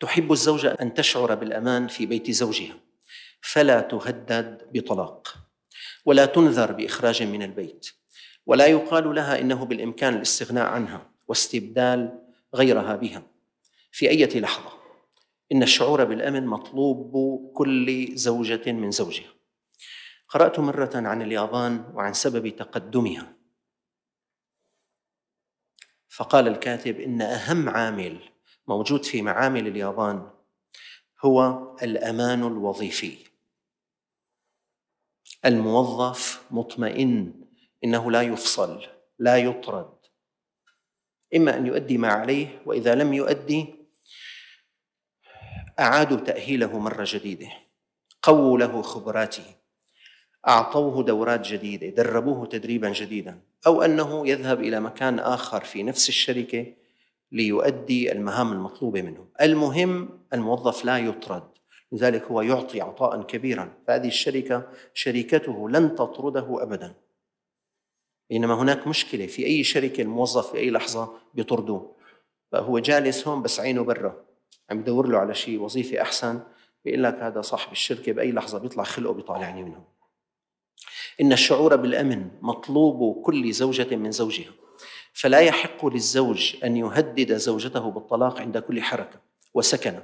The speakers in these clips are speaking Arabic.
تحب الزوجة أن تشعر بالأمان في بيت زوجها فلا تهدد بطلاق ولا تنذر بإخراج من البيت ولا يقال لها إنه بالإمكان الاستغناء عنها واستبدال غيرها بها في أي لحظة إن الشعور بالأمن مطلوب كل زوجة من زوجها قرأت مرة عن اليابان وعن سبب تقدمها فقال الكاتب إن أهم عامل موجود في معامل اليابان هو الامان الوظيفي الموظف مطمئن انه لا يفصل لا يطرد اما ان يؤدي ما عليه واذا لم يؤدي اعادوا تاهيله مره جديده قووا له خبراته اعطوه دورات جديده دربوه تدريبا جديدا او انه يذهب الى مكان اخر في نفس الشركه ليؤدي المهام المطلوبة منه المهم الموظف لا يطرد لذلك هو يعطي عطاء كبيرا فهذه الشركة شركته لن تطرده أبدا إنما هناك مشكلة في أي شركة الموظف في أي لحظة بيطردوه فهو جالس هون بس عينه برا عم يدور له على شيء وظيفة أحسن بيقول لك هذا صاحب الشركة بأي لحظة بيطلع خلقه بيطالعني منه إن الشعور بالأمن مطلوب كل زوجة من زوجها فلا يحق للزوج ان يهدد زوجته بالطلاق عند كل حركه وسكنه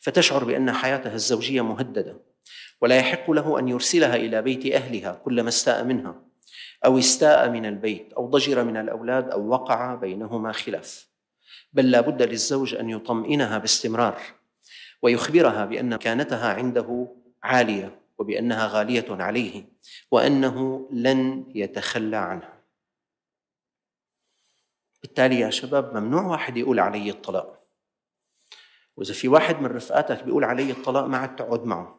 فتشعر بان حياتها الزوجيه مهدده ولا يحق له ان يرسلها الى بيت اهلها كلما استاء منها او استاء من البيت او ضجر من الاولاد او وقع بينهما خلاف بل لا بد للزوج ان يطمئنها باستمرار ويخبرها بان مكانتها عنده عاليه وبانها غاليه عليه وانه لن يتخلى عنها بالتالي يا شباب ممنوع واحد يقول علي الطلاق واذا في واحد من رفقاتك بيقول علي الطلاق ما عاد تقعد معه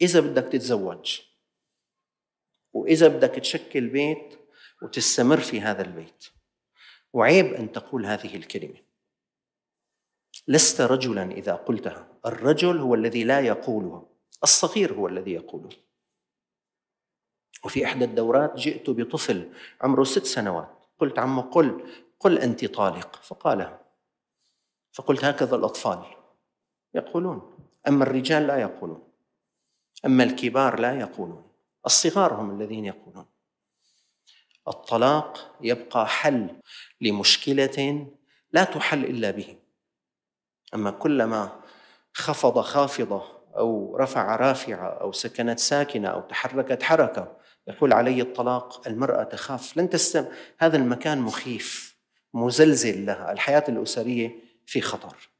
اذا بدك تتزوج واذا بدك تشكل بيت وتستمر في هذا البيت وعيب ان تقول هذه الكلمه لست رجلا اذا قلتها الرجل هو الذي لا يقولها الصغير هو الذي يقولها وفي احدى الدورات جئت بطفل عمره ست سنوات قلت عمه قل قل أنت طالق فقالها فقلت هكذا الأطفال يقولون أما الرجال لا يقولون أما الكبار لا يقولون الصغار هم الذين يقولون الطلاق يبقى حل لمشكلة لا تحل إلا به أما كلما خفض خافضة أو رفع رافعة أو سكنت ساكنة أو تحركت حركة يقول علي الطلاق المرأة تخاف لن تستم هذا المكان مخيف مزلزل لها الحياه الاسريه في خطر